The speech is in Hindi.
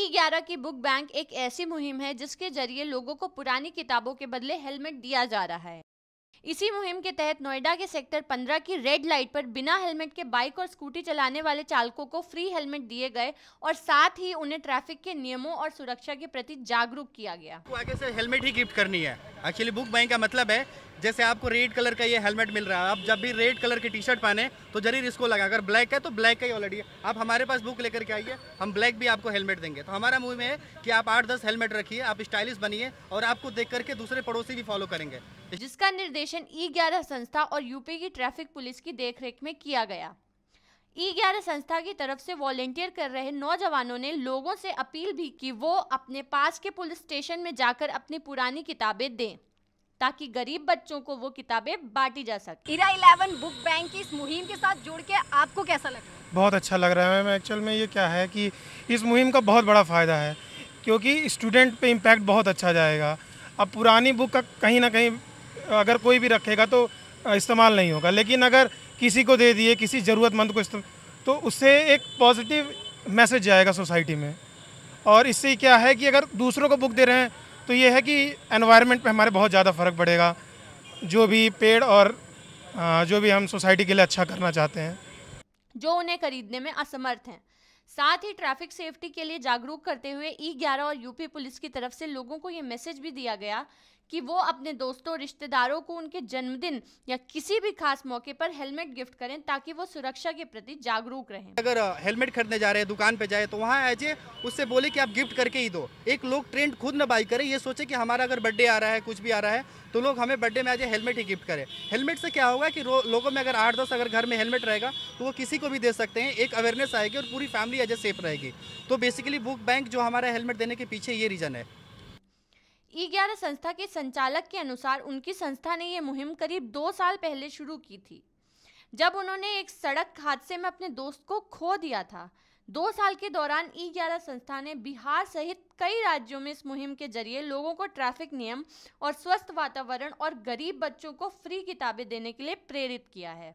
ई e ग्यारह की बुक बैंक एक ऐसी मुहिम है जिसके जरिए लोगों को पुरानी किताबों के बदले हेलमेट दिया जा रहा है इसी मुहिम के तहत नोएडा के सेक्टर 15 की रेड लाइट पर बिना हेलमेट के बाइक और स्कूटी चलाने वाले चालकों को फ्री हेलमेट दिए गए और साथ ही उन्हें ट्रैफिक के नियमों और सुरक्षा के प्रति जागरूक किया गया आगे से हेलमेट ही गिफ्ट करनी है एक्चुअली बुक बैंक का मतलब है जैसे आपको रेड कलर का ये हेलमेट मिल रहा है आप जब भी रेड कलर की टी शर्ट पहने तो जरूर इसको लगा अगर ब्लैक है तो ब्लैक का ही ऑलरेडी है आप हमारे पास बुक लेकर के आइए हम ब्लैक भी आपको हेलमेट देंगे तो हमारा मुहिम है कि आप आठ दस हेलमेट रखिए आप स्टाइलिश बनिए और आपको देख करके दूसरे पड़ोसी भी फॉलो करेंगे जिसका निर्देशन ई e ग्यारह संस्था और यूपी की ट्रैफिक पुलिस की देखरेख में किया गया ई e ग्यारह संस्था की तरफ से वॉलेंटियर कर रहे नौजवानों ने लोगों से अपील भी की वो अपने पास के पुलिस स्टेशन में जाकर अपनी पुरानी किताबें दें ताकि गरीब बच्चों को वो किताबें बांटी जा सके इरा इलेवन बुक बैंक की इस मुहिम के साथ जुड़ के आपको कैसा लग रहा है बहुत अच्छा लग रहा है मैम एक्चुअल में ये क्या है कि इस मुहिम का बहुत बड़ा फ़ायदा है क्योंकि स्टूडेंट पे इम्पैक्ट बहुत अच्छा जाएगा अब पुरानी बुक का कहीं ना कहीं अगर कोई भी रखेगा तो इस्तेमाल नहीं होगा लेकिन अगर किसी को दे दिए किसी ज़रूरतमंद को तो उससे एक पॉजिटिव मैसेज जाएगा सोसाइटी में और इससे क्या है कि अगर दूसरों को बुक दे रहे हैं तो ये है कि एनवायरनमेंट पे हमारे बहुत ज़्यादा फ़र्क पड़ेगा जो भी पेड़ और जो भी हम सोसाइटी के लिए अच्छा करना चाहते हैं जो उन्हें खरीदने में असमर्थ हैं साथ ही ट्रैफिक सेफ्टी के लिए जागरूक करते हुए ई ग्यारह और यूपी पुलिस की तरफ से लोगों को ये मैसेज भी दिया गया कि वो अपने दोस्तों रिश्तेदारों को उनके जन्मदिन या किसी भी खास मौके पर हेलमेट गिफ्ट करें ताकि वो सुरक्षा के प्रति जागरूक रहें अगर हेलमेट खरीदने जा रहे हैं दुकान पे जाए तो वहाँ एज उससे बोले कि आप गिफ्ट करके ही दो एक लोग ट्रेंड खुद ना बाई करें ये सोचे कि हमारा अगर बर्थडे आ रहा है कुछ भी आ रहा है तो लोग हमें बर्थडे में आज हेलमेट ही गिफ्ट करें हेलमेट से क्या होगा कि लोगों में अगर आठ दस अगर घर में हेलमेट रहेगा तो वो किसी को भी दे सकते हैं एक अवेयरनेस आएगी और पूरी फैमिली एज ए सेफ रहेगी तो बेसिकली बुक बैंक जो हमारा हेलमेट देने के पीछे ये रीज़न है ई ग्यारह संस्था के संचालक के अनुसार उनकी संस्था ने यह मुहिम करीब दो साल पहले शुरू की थी जब उन्होंने एक सड़क हादसे में अपने दोस्त को खो दिया था दो साल के दौरान ई ग्यारह संस्था ने बिहार सहित कई राज्यों में इस मुहिम के जरिए लोगों को ट्रैफिक नियम और स्वस्थ वातावरण और गरीब बच्चों को फ्री किताबें देने के लिए प्रेरित किया है